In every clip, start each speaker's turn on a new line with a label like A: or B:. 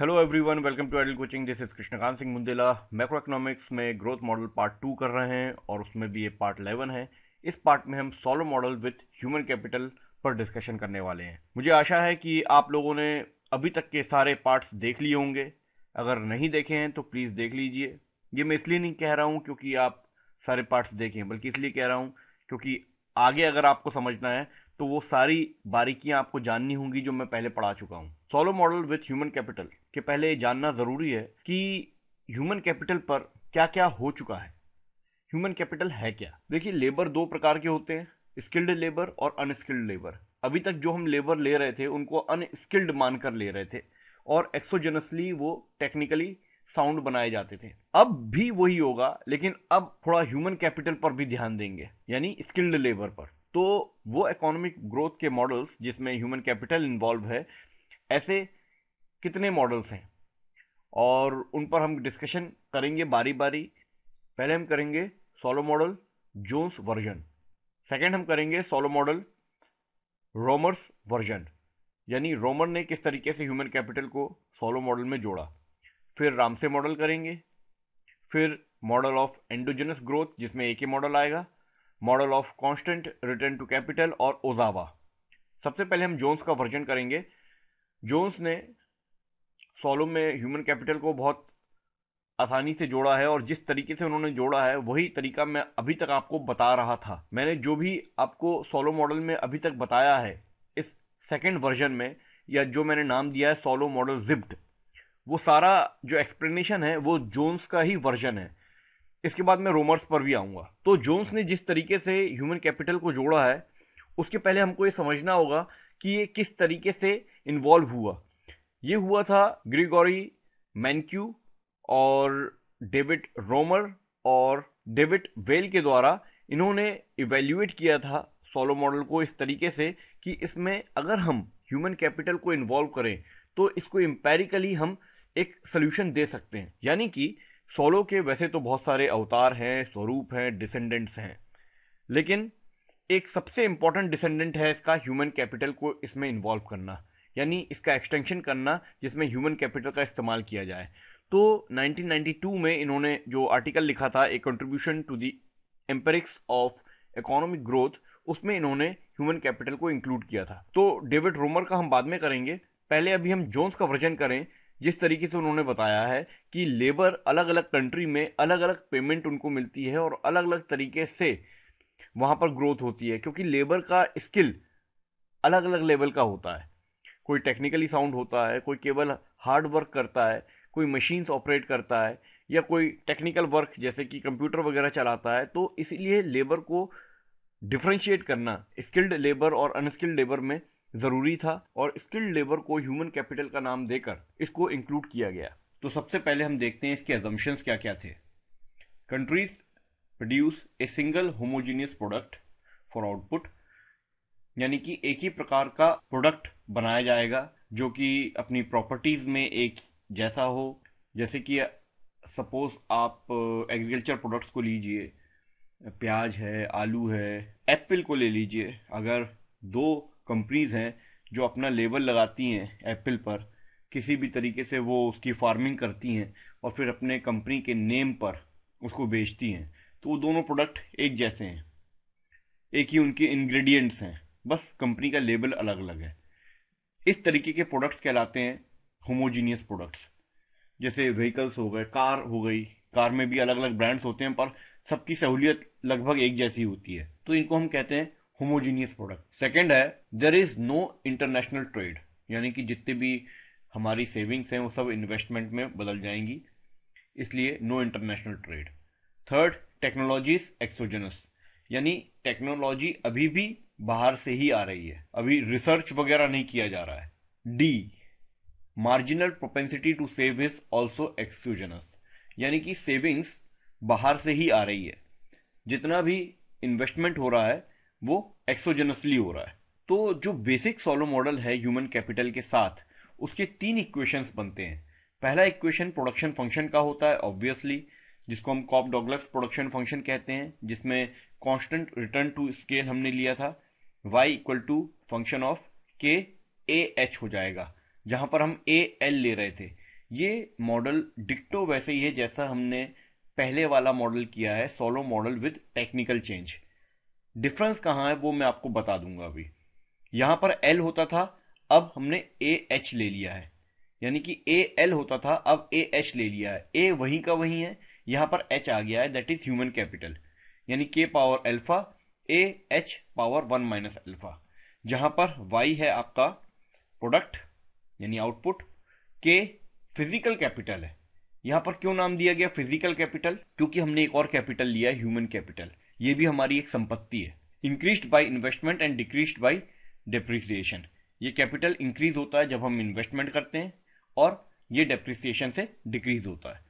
A: hello everyone welcome to Edel coaching this is Krishnakant Singh Mundela macro economics में growth model part two कर रहे हैं और उसमें भी ये पार्ट इलेवन है इस पार्ट में हम Solow model with human capital पर डिस्कशन करने वाले हैं मुझे आशा है कि आप लोगों ने अभी तक के सारे पार्ट्स देख लिए होंगे अगर नहीं देखे हैं तो प्लीज़ देख लीजिए ये मैं इसलिए नहीं कह रहा हूँ क्योंकि आप सारे पार्ट्स देखें बल्कि इसलिए कह रहा हूँ क्योंकि आगे अगर आपको समझना है तो वो सारी बारीकियां आपको जाननी होंगी जो मैं पहले पढ़ा चुका हूँ Solow model with human capital के पहले जानना ज़रूरी है कि ह्यूमन कैपिटल पर क्या क्या हो चुका है ह्यूमन कैपिटल है क्या देखिए लेबर दो प्रकार के होते हैं स्किल्ड लेबर और अनस्किल्ड लेबर अभी तक जो हम लेबर ले रहे थे उनको अनस्किल्ड मानकर ले रहे थे और एक्सोजेनसली वो टेक्निकली साउंड बनाए जाते थे अब भी वही होगा लेकिन अब थोड़ा ह्यूमन कैपिटल पर भी ध्यान देंगे यानी स्किल्ड लेबर पर तो वो इकोनॉमिक ग्रोथ के मॉडल्स जिसमें ह्यूमन कैपिटल इन्वॉल्व है ऐसे कितने मॉडल्स हैं और उन पर हम डिस्कशन करेंगे बारी बारी पहले हम करेंगे Solow model Jones version second हम करेंगे सोलो मॉडल रोमर्स वर्जन यानी रोमर ने किस तरीके से ह्यूमन कैपिटल को सोलो मॉडल में जोड़ा फिर रामसे मॉडल करेंगे फिर मॉडल ऑफ एंडोजिनस ग्रोथ जिसमें एक ही मॉडल आएगा model of constant return to capital और ओजावा सबसे पहले हम जोन्स का वर्जन करेंगे जोन्स ने सोलोम में ह्यूमन कैपिटल को बहुत आसानी से जोड़ा है और जिस तरीके से उन्होंने जोड़ा है वही तरीका मैं अभी तक आपको बता रहा था मैंने जो भी आपको सोलो मॉडल में अभी तक बताया है इस सेकेंड वर्जन में या जो मैंने नाम दिया है सोलो मॉडल जिप्ट वो सारा जो एक्सप्लेनेशन है वो जोन्स का ही वर्जन है इसके बाद मैं रोमर्स पर भी आऊँगा तो जोन्स ने जिस तरीके से ह्यूमन कैपिटल को जोड़ा है उसके पहले हमको ये समझना होगा कि ये किस तरीके से इन्वॉल्व हुआ ये हुआ था ग्रिगोरी मैनक्यू और डेविड रोमर और डेविड वेल के द्वारा इन्होंने इवेल्यूएट किया था सोलो मॉडल को इस तरीके से कि इसमें अगर हम ह्यूमन कैपिटल को इन्वॉल्व करें तो इसको एम्पेरिकली हम एक सोल्यूशन दे सकते हैं यानी कि सोलो के वैसे तो बहुत सारे अवतार हैं स्वरूप हैं डिसेंडेंट्स हैं लेकिन एक सबसे इम्पॉर्टेंट डिसेंडेंट है इसका ह्यूमन कैपिटल को इसमें इन्वॉल्व करना यानी इसका एक्सटेंशन करना जिसमें ह्यूमन कैपिटल का इस्तेमाल किया जाए तो 1992 में इन्होंने जो आर्टिकल लिखा था a contribution to the empirics of economic growth उसमें इन्होंने ह्यूमन कैपिटल को इंक्लूड किया था तो डेविड रोमर का हम बाद में करेंगे पहले अभी हम जोन्स का वर्जन करें जिस तरीके से उन्होंने बताया है कि लेबर अलग अलग कंट्री में अलग अलग पेमेंट उनको मिलती है और अलग अलग तरीके से वहाँ पर ग्रोथ होती है क्योंकि लेबर का स्किल अलग अलग लेवल का होता है कोई टेक्निकली साउंड होता है कोई केवल हार्ड वर्क करता है कोई मशीन्स ऑपरेट करता है या कोई टेक्निकल वर्क जैसे कि कंप्यूटर वगैरह चलाता है तो इसलिए लेबर को डिफ्रेंशिएट करना स्किल्ड लेबर और अनस्किल्ड लेबर में ज़रूरी था और स्किल्ड लेबर को ह्यूमन कैपिटल का नाम देकर इसको इंक्लूड किया गया तो सबसे पहले हम देखते हैं इसके एजम्पन क्या क्या थे countries produce a single homogeneous product for output यानी कि एक ही प्रकार का प्रोडक्ट बनाया जाएगा जो कि अपनी प्रॉपर्टीज में एक जैसा हो जैसे कि सपोज आप एग्रीकल्चर प्रोडक्ट्स को लीजिए प्याज है आलू है एप्पल को ले लीजिए अगर दो कंपनीज़ हैं जो अपना लेबल लगाती हैं एप्पल पर किसी भी तरीके से वो उसकी फार्मिंग करती हैं और फिर अपने कंपनी के नेम पर उसको बेचती हैं तो वो दोनों प्रोडक्ट एक जैसे हैं एक ही उनके इंग्रेडिएंट्स हैं बस कंपनी का लेबल अलग अलग है इस तरीके के प्रोडक्ट्स कहलाते हैं होमोजीनियस प्रोडक्ट्स जैसे व्हीकल्स हो गए कार हो गई कार में भी अलग अलग ब्रांड्स होते हैं पर सबकी सहूलियत लगभग एक जैसी होती है तो इनको हम कहते हैं होमोजीनियस प्रोडक्ट सेकेंड है there is no international trade यानी कि जितने भी हमारी सेविंग्स हैं वो सब इन्वेस्टमेंट में बदल जाएंगी इसलिए no international trade third technologies exogenous यानी टेक्नोलॉजी अभी भी बाहर से ही आ रही है अभी रिसर्च वगैरह नहीं किया जा रहा है the marginal propensity to save is also exogenous यानी कि सेविंग्स बाहर से ही आ रही है जितना भी इन्वेस्टमेंट हो रहा है वो एक्सोजनसली हो रहा है तो जो बेसिक सोलो मॉडल है ह्यूमन कैपिटल के साथ उसके तीन इक्वेशंस बनते हैं पहला इक्वेशन प्रोडक्शन फंक्शन का होता है ऑब्वियसली जिसको हम कॉप डॉगलफ्स प्रोडक्शन फंक्शन कहते हैं जिसमें कांस्टेंट रिटर्न टू स्केल हमने लिया था Y equal to function of K A H हो जाएगा जहां पर हम ए एल ले रहे थे ये मॉडल डिक्टो वैसे ही है जैसा हमने पहले वाला मॉडल किया है Solow model with technical change difference कहाँ है वो मैं आपको बता दूंगा अभी यहाँ पर एल होता था अब हमने ए एच ले लिया है यानी कि ए एल होता था अब ए एच ले लिया है ए वहीं का वहीं है यहाँ पर एच आ गया है दैट इज ह्यूमन कैपिटल यानी K power alpha A H power one minus alpha जहाँ पर वाई है आपका प्रोडक्ट यानी आउटपुट के फिजिकल कैपिटल है यहाँ पर क्यों नाम दिया गया फिजिकल कैपिटल क्योंकि हमने एक और कैपिटल लिया है ह्यूमन कैपिटल ये भी हमारी एक संपत्ति है increase by investment and decrease by depreciation ये कैपिटल इंक्रीज होता है जब हम इन्वेस्टमेंट करते हैं और ये डेप्रिसिएशन से डिक्रीज होता है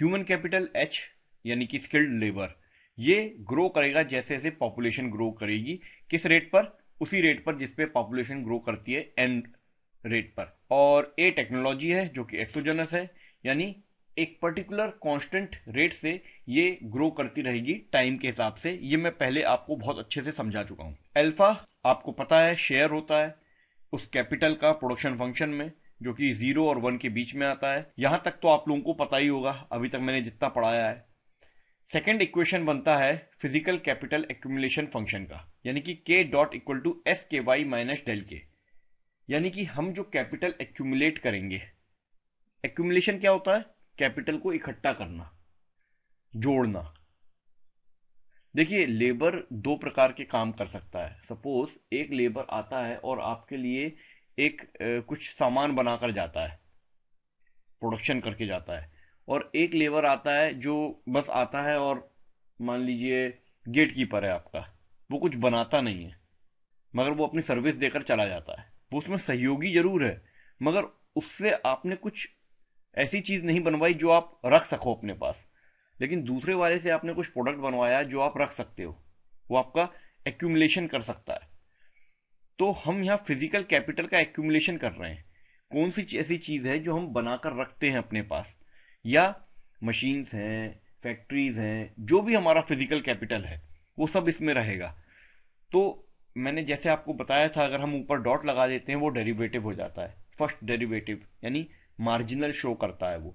A: ह्यूमन कैपिटल एच यानी कि स्किल्ड लेबर ये ग्रो करेगा जैसे जैसे पॉपुलेशन ग्रो करेगी किस रेट पर उसी रेट पर जिसपे पॉपुलेशन ग्रो करती है एंड रेट पर और ए टेक्नोलॉजी है जो कि एक्सोजनस है यानी एक पर्टिकुलर कांस्टेंट रेट से ये ग्रो करती रहेगी टाइम के हिसाब से ये मैं पहले आपको बहुत अच्छे से समझा चुका हूँ अल्फा आपको पता है शेयर होता है उस कैपिटल का प्रोडक्शन फंक्शन में जो कि जीरो और वन के बीच में आता है यहां तक तो आप लोगों को पता ही होगा अभी तक मैंने जितना पढ़ाया है सेकेंड इक्वेशन बनता है फिजिकल कैपिटल एक्यूमुलेशन फंक्शन का यानी कि K dot equal to S K Y minus del K यानी कि हम जो कैपिटल एक्यूमुलेट करेंगे एक्यूमुलेशन क्या होता है कैपिटल को इकट्ठा करना जोड़ना देखिए लेबर दो प्रकार के काम कर सकता है सपोज एक लेबर आता है और आपके लिए एक ए, कुछ सामान बनाकर जाता है प्रोडक्शन करके जाता है और एक लेबर आता है जो बस आता है और मान लीजिए गेट कीपर है आपका वो कुछ बनाता नहीं है मगर वो अपनी सर्विस देकर चला जाता है वो उसमें सहयोगी जरूर है मगर उससे आपने कुछ ऐसी चीज़ नहीं बनवाई जो आप रख सको अपने पास लेकिन दूसरे वाले से आपने कुछ प्रोडक्ट बनवाया जो आप रख सकते हो वो आपका एक्यूमलेशन कर सकता है तो हम यहाँ फिजिकल कैपिटल का एक्यूमलेशन कर रहे हैं कौन सी ऐसी चीज़ है जो हम बनाकर रखते हैं अपने पास या मशीन्स हैं फैक्ट्रीज हैं जो भी हमारा फिजिकल कैपिटल है वो सब इसमें रहेगा तो मैंने जैसे आपको बताया था अगर हम ऊपर डॉट लगा देते हैं वो डेरिवेटिव हो जाता है फर्स्ट डेरिवेटिव यानी मार्जिनल शो करता है वो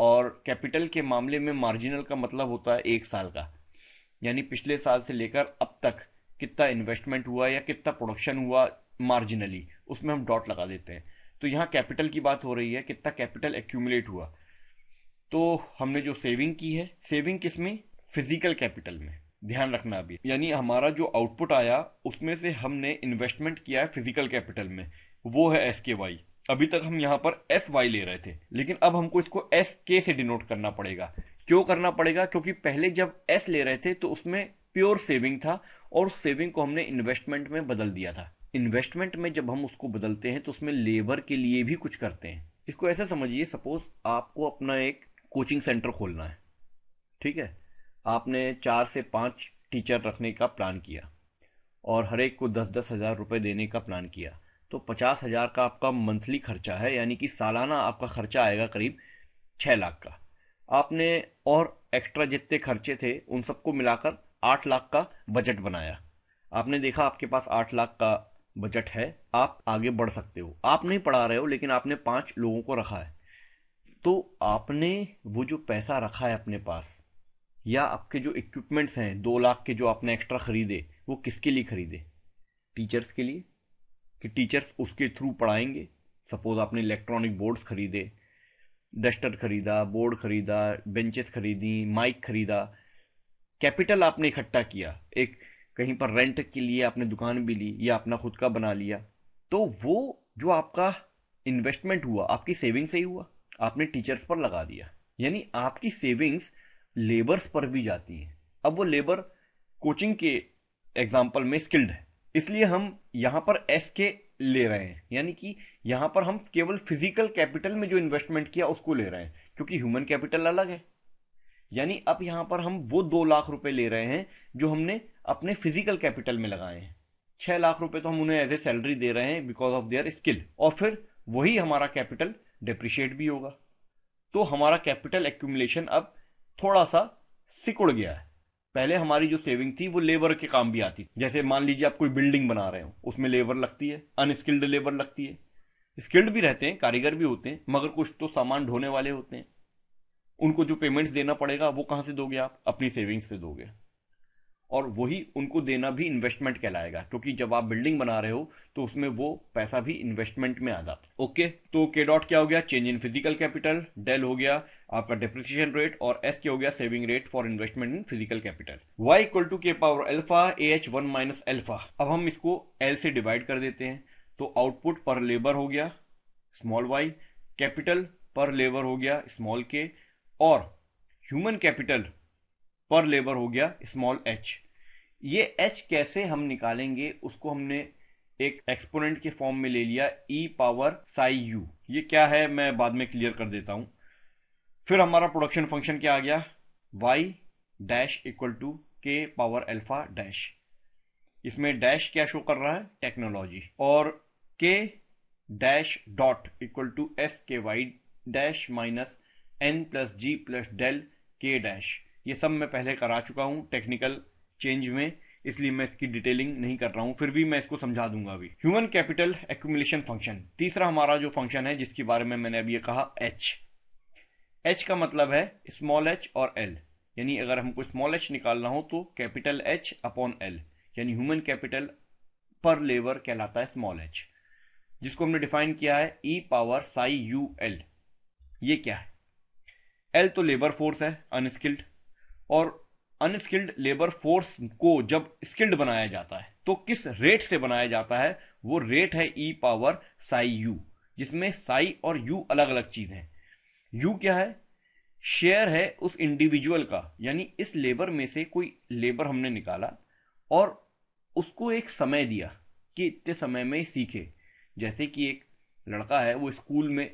A: और कैपिटल के मामले में मार्जिनल का मतलब होता है एक साल का यानी पिछले साल से लेकर अब तक कितना इन्वेस्टमेंट हुआ या कितना प्रोडक्शन हुआ मार्जिनली उसमें हम डॉट लगा देते हैं तो यहाँ कैपिटल की बात हो रही है कितना कैपिटल एक्यूमुलेट हुआ तो हमने जो सेविंग की है सेविंग किस में फिजिकल कैपिटल में ध्यान रखना अभी यानी हमारा जो आउटपुट आया उसमें से हमने इन्वेस्टमेंट किया है फिजिकल कैपिटल में वो है एस के वाई अभी तक हम यहाँ पर एस वाई ले रहे थे लेकिन अब हमको इसको एस के से डिनोट करना पड़ेगा क्यों करना पड़ेगा क्योंकि पहले जब एस ले रहे थे तो उसमें प्योर सेविंग था और उस सेविंग को हमने इन्वेस्टमेंट में बदल दिया था इन्वेस्टमेंट में जब हम उसको बदलते हैं तो उसमें लेबर के लिए भी कुछ करते हैं इसको ऐसा समझिए सपोज आपको अपना एक कोचिंग सेंटर खोलना है ठीक है आपने चार से पाँच टीचर रखने का प्लान किया और हर एक को दस दस हज़ार रुपये देने का प्लान किया तो पचास हज़ार का आपका मंथली खर्चा है यानी कि सालाना आपका खर्चा आएगा करीब छः लाख का आपने और एक्स्ट्रा जितने खर्चे थे उन सबको मिलाकर आठ लाख का बजट बनाया आपने देखा आपके पास आठ लाख का बजट है आप आगे बढ़ सकते हो आप नहीं पढ़ा रहे हो लेकिन आपने पाँच लोगों को रखा है तो आपने वो जो पैसा रखा है अपने पास या आपके जो इक्विपमेंट्स हैं दो लाख के जो आपने एक्स्ट्रा खरीदे वो किसके लिए खरीदे टीचर्स के लिए कि टीचर्स उसके थ्रू पढ़ाएंगे सपोज आपने इलेक्ट्रॉनिक बोर्ड्स खरीदे डस्टर खरीदा बोर्ड खरीदा बेंचेस खरीदी माइक खरीदा कैपिटल आपने इकट्ठा किया एक कहीं पर रेंट के लिए आपने दुकान भी ली या अपना खुद का बना लिया तो वो जो आपका इन्वेस्टमेंट हुआ आपकी सेविंग से ही हुआ आपने टीचर्स पर लगा दिया यानी आपकी सेविंग्स लेबर्स पर भी जाती हैं अब वो लेबर कोचिंग के एग्जाम्पल में स्किल्ड है इसलिए हम यहाँ पर एस के ले रहे हैं यानी कि यहाँ पर हम केवल फिजिकल कैपिटल में जो इन्वेस्टमेंट किया उसको ले रहे हैं क्योंकि ह्यूमन कैपिटल अलग है यानी अब यहाँ पर हम वो दो लाख रुपए ले रहे हैं जो हमने अपने फिजिकल कैपिटल में लगाए हैं छः लाख रुपए तो हम उन्हें एज ए सैलरी दे रहे हैं बिकॉज ऑफ देयर स्किल और फिर वही हमारा कैपिटल डिप्रिशिएट भी होगा तो हमारा कैपिटल एक्यूमुलेशन अब थोड़ा सा सिकुड़ गया है पहले हमारी जो सेविंग थी वो लेबर के काम भी आती थी जैसे मान लीजिए आप कोई बिल्डिंग बना रहे हो उसमें लेबर लगती है अनस्किल्ड लेबर लगती है स्किल्ड भी रहते हैं कारीगर भी होते हैं मगर कुछ तो सामान ढोने वाले होते हैं उनको जो पेमेंट्स देना पड़ेगा वो कहाँ से दोगे आप अपनी सेविंग्स से दोगे और वही उनको देना भी इन्वेस्टमेंट कहलाएगा क्योंकि जब आप बिल्डिंग बना रहे हो तो उसमें वो पैसा भी इन्वेस्टमेंट में आ जाता ओके तो के डॉट क्या हो गया change in physical capital del हो गया आपका डिप्रिसिएशन रेट और एस के हो गया saving rate for investment in physical capital Y equal to K power alpha A H one minus alpha अब हम इसको एल से डिवाइड कर देते हैं तो आउटपुट पर लेबर हो गया स्मॉल वाई कैपिटल पर लेबर हो गया स्मॉल के और ह्यूमन कैपिटल पर लेबर हो गया स्मॉल एच ये एच कैसे हम निकालेंगे उसको हमने एक एक्सपोनेंट के फॉर्म में ले लिया ई पावर साई यू ये क्या है मैं बाद में क्लियर कर देता हूँ फिर हमारा प्रोडक्शन फंक्शन क्या आ गया Y dash equal to K power alpha dash इसमें डैश क्या शो कर रहा है टेक्नोलॉजी और K dash dot equal to S K Y dash minus N plus G plus del K dash ये सब मैं पहले करा चुका हूं टेक्निकल चेंज में इसलिए मैं इसकी डिटेलिंग नहीं कर रहा हूं फिर भी मैं इसको समझा दूंगा अभी ह्यूमन कैपिटल एक्यूमुलेशन फंक्शन तीसरा हमारा जो फंक्शन है जिसके बारे में मैंने अभी ये कहा एच एच का मतलब है स्मॉल एच और एल यानी अगर हमको स्मॉल एच निकालना हो तो कैपिटल एच अपॉन एल यानी ह्यूमन कैपिटल पर लेबर कहलाता है स्मॉल एच जिसको हमने डिफाइन किया है E power psi U L ये क्या है एल तो लेबर फोर्स है अनस्किल्ड और अनस्किल्ड लेबर फोर्स को जब स्किल्ड बनाया जाता है तो किस रेट से बनाया जाता है वो रेट है ई पावर साई यू जिसमें साई और यू अलग अलग चीज हैं यू क्या है शेयर है उस इंडिविजुअल का यानी इस लेबर में से कोई लेबर हमने निकाला और उसको एक समय दिया कि इतने समय में सीखे जैसे कि एक लड़का है वो स्कूल में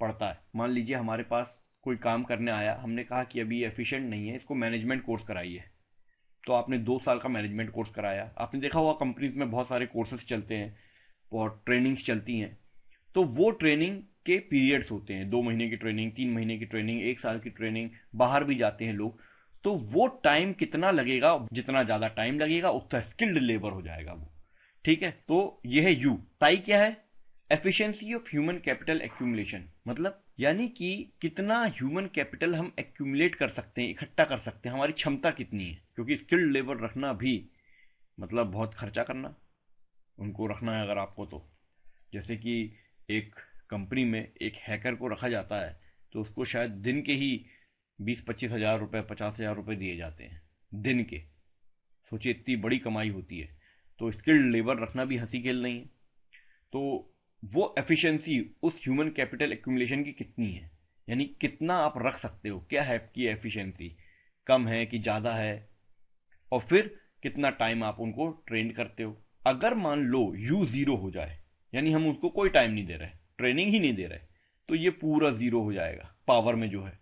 A: पढ़ता है मान लीजिए हमारे पास कोई काम करने आया हमने कहा कि अभी एफिशिएंट नहीं है इसको मैनेजमेंट कोर्स कराइए तो आपने दो साल का मैनेजमेंट कोर्स कराया आपने देखा हुआ कंपनीज में बहुत सारे कोर्सेज चलते हैं और ट्रेनिंग्स चलती हैं तो वो ट्रेनिंग के पीरियड्स होते हैं दो महीने की ट्रेनिंग तीन महीने की ट्रेनिंग एक साल की ट्रेनिंग बाहर भी जाते हैं लोग तो वो टाइम कितना लगेगा जितना ज़्यादा टाइम लगेगा उतना स्किल्ड लेबर हो जाएगा वो ठीक है तो ये है यू ताई क्या है efficiency of human capital accumulation मतलब यानी कि कितना ह्यूमन कैपिटल हम एक्यूमुलेट कर सकते हैं इकट्ठा कर सकते हैं हमारी क्षमता कितनी है क्योंकि स्किल्ड लेबर रखना भी मतलब बहुत खर्चा करना उनको रखना है अगर आपको तो जैसे कि एक कंपनी में एक हैकर को रखा जाता है तो उसको शायद दिन के ही बीस पच्चीस हज़ार रुपये पचास हज़ार रुपये दिए जाते हैं दिन के सोचिए इतनी बड़ी कमाई होती है तो स्किल्ड लेबर रखना भी हंसी खेल नहीं है तो वो एफिशिएंसी उस ह्यूमन कैपिटल एक्यूमुलेशन की कितनी है यानी कितना आप रख सकते हो क्या है आपकी एफिशिएंसी कम है कि ज़्यादा है और फिर कितना टाइम आप उनको ट्रेंड करते हो अगर मान लो यू ज़ीरो हो जाए यानी हम उसको कोई टाइम नहीं दे रहे ट्रेनिंग ही नहीं दे रहे तो ये पूरा जीरो हो जाएगा पावर में जो है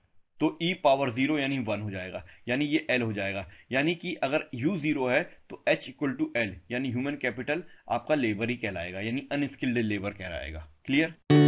A: तो ई पावर जीरो यानी वन हो जाएगा यानी ये एल हो जाएगा यानी कि अगर यू जीरो है तो एच इक्वल टू एल यानी ह्यूमन कैपिटल आपका लेबर ही कहलाएगा यानी अनस्किल्ड लेबर कहलाएगा क्लियर